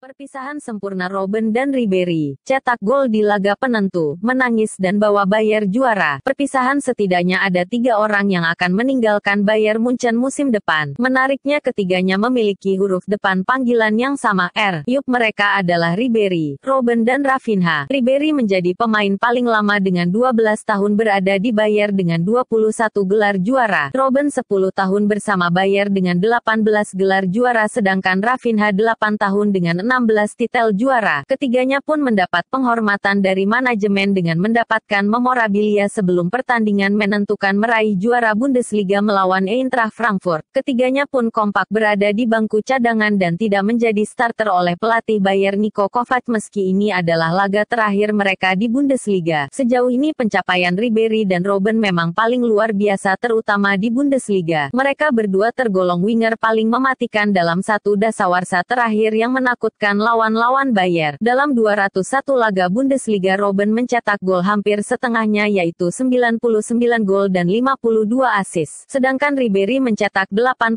Perpisahan sempurna Robben dan Ribery, cetak gol di laga penentu, menangis dan bawa Bayer juara. Perpisahan setidaknya ada tiga orang yang akan meninggalkan Bayer Munchen musim depan. Menariknya ketiganya memiliki huruf depan panggilan yang sama, R. Yup mereka adalah Ribery, Robben dan Rafinha. Ribery menjadi pemain paling lama dengan 12 tahun berada di Bayer dengan 21 gelar juara. Robben 10 tahun bersama Bayer dengan 18 gelar juara sedangkan Rafinha 8 tahun dengan 16 titel juara. Ketiganya pun mendapat penghormatan dari manajemen dengan mendapatkan memorabilia sebelum pertandingan menentukan meraih juara Bundesliga melawan Eintracht Frankfurt. Ketiganya pun kompak berada di bangku cadangan dan tidak menjadi starter oleh pelatih Bayern Niko Kovac meski ini adalah laga terakhir mereka di Bundesliga. Sejauh ini pencapaian Ribery dan Robben memang paling luar biasa terutama di Bundesliga. Mereka berdua tergolong winger paling mematikan dalam satu dasawarsa terakhir yang menakutkan mengalahkan lawan-lawan Bayer. Dalam 201 laga Bundesliga Robben mencetak gol hampir setengahnya yaitu 99 gol dan 52 asis Sedangkan Ribery mencetak 86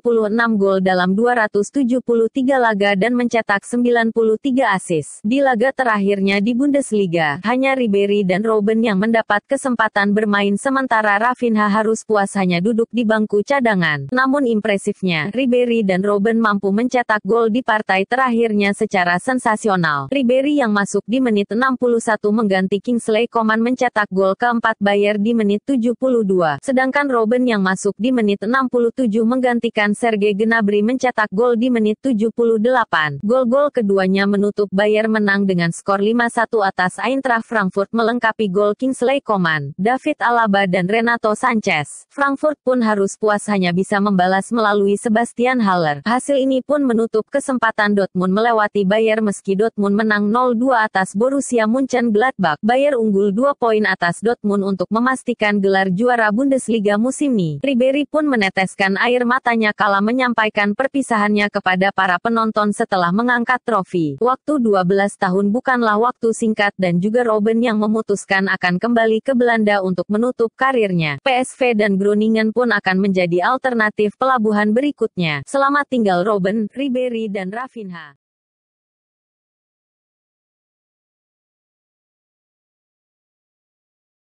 gol dalam 273 laga dan mencetak 93 asis Di laga terakhirnya di Bundesliga, hanya Ribery dan Robben yang mendapat kesempatan bermain sementara Rafinha harus puas hanya duduk di bangku cadangan. Namun impresifnya, Ribery dan Robben mampu mencetak gol di partai terakhirnya secara secara sensasional. Ribery yang masuk di menit 61 mengganti Kingsley Coman mencetak gol keempat Bayer di menit 72. Sedangkan Robin yang masuk di menit 67 menggantikan Sergei Gnabry mencetak gol di menit 78. Gol-gol keduanya menutup Bayer menang dengan skor 5-1 atas Eintracht Frankfurt melengkapi gol Kingsley Coman, David Alaba dan Renato Sanchez. Frankfurt pun harus puas hanya bisa membalas melalui Sebastian Haller. Hasil ini pun menutup kesempatan Dortmund melewati dari Bayer meski Dortmund menang 0-2 atas Borussia Mönchengladbach. Bayer unggul 2 poin atas Dortmund untuk memastikan gelar juara Bundesliga musim ini. Ribery pun meneteskan air matanya kala menyampaikan perpisahannya kepada para penonton setelah mengangkat trofi. Waktu 12 tahun bukanlah waktu singkat dan juga Robben yang memutuskan akan kembali ke Belanda untuk menutup karirnya. PSV dan Groningen pun akan menjadi alternatif pelabuhan berikutnya. Selamat tinggal Robben, Ribery dan Rafinha.